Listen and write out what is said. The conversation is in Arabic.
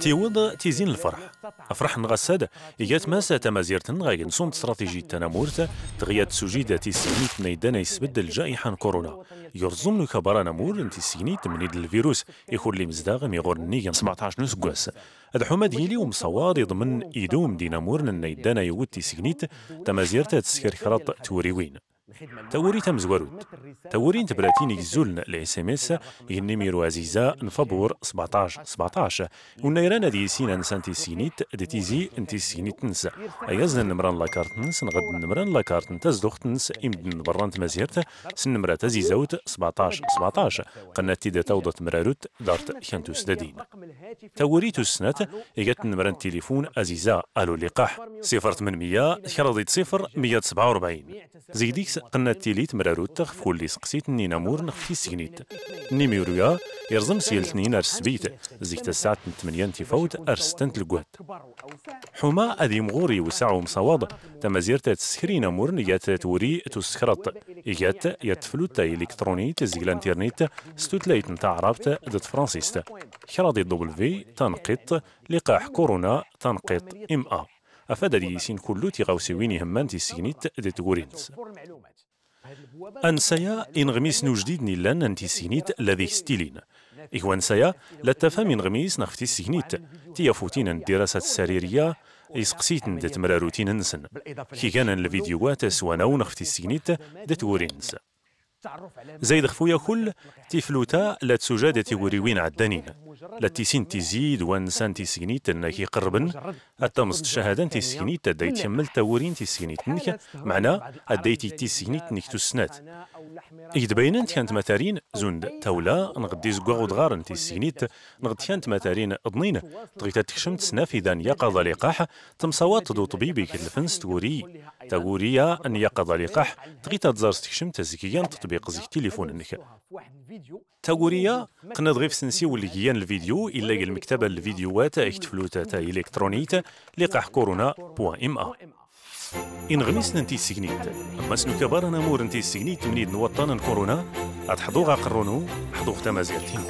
تيوض تيزين الفرح أفرح نغسادة إيجات ماسا تمازير تنغي نصون استراتيجي تنامورتا تغيات سجيدة تيسيني تنيدان يسبد الجائحة كورونا يرزم كبرانا نمور انتي سينيت منيد الفيروس يخور مزداغ ميغور نيغن 17 نسقوس هذا حما ديالي ومصواد يضمن إيدوم دينامور نيدانا يود تيسيني تمازير تسكر خلط توريوين توری تم توري تورين تبراتيني زولن الاس ام اس ينميرو عزيزة نفابور 17 17 ونيران دي سينا نسانتي سينيت دي تيزي انتي سينيت نس ايزن نمران لاكارت نس نغد نمران لاكارت نتاز دوخت نس يمدن برانت مازيرت سن تازي زوت 17 17 قنات تيدا توضت مراروت دارت كانتوس دادين توريتو السنات اجت نمران تليفون عزيزة الو لقاح 0800 كرضيت 0 147 زيديكس قنا التيليت مرارو تخف اللي سقسيت ني نامور نخفي سينيت نيميوريا يرزم سيل تنين ارسبيت زيكتا الساعة 8 تفوت ارستنت القوات حما اذي مغوري وساعو مصواد تمازير تسخري نامور نيات توري تسخرط يتفلو تا الكتروني تزيل انترنت ستوتلايت نتاع عرابت دت فرانسيست خراضي دوبل في تنقيط لقاح كورونا تنقيط ام ا افاد دي سين كلو تيغاوسيوين همان تيسينيت دي تغورينت أنسيا إنغميس نوجديد نيلان أنتي سينيت لذي ستيلين إخوان سيا لا تفهم إنغميس نختي سينيت تيافوتين الدراسة السريرية إسقسيت دت مراروتين نسن كي كان الفيديوهات سوانا ونختي سينيت دت ورينس زايد خفويا كل تفلوتا لا تسجادة وريوين عدانين لا تزيد تيزيد وانسان تيسينيت انك قربن التمز شهادة تيسينيت داي تيمل تاورين تيسينيت انك معنا اديتي تيسينيت انك تسنات إيد بيننت كانت مثارين زند تولا نغدي زكوا ودغار تيسينيت نغد كانت مثارين ضنين تغيتا تكشمت تسنا في ذان يقظ لقاح تمصوات دو طبيبي كالفنس توري تغوريا ان يقظ لقاح تغيتا تزار تكشمت تزكيان تطبيق بقزيك تليفون هناك تاغوريا قنا غيف سنسي واللي الفيديو الا المكتبه الفيديوهات اكتفلوتا تا الكترونيت لقاح كورونا بوان ام ا إن غميس ننتي السجنيت أما سنو كبارنا مور انتي السجنيت منيد نوطانا كورونا أتحضوغا قرونو حضوغ تمازيرتين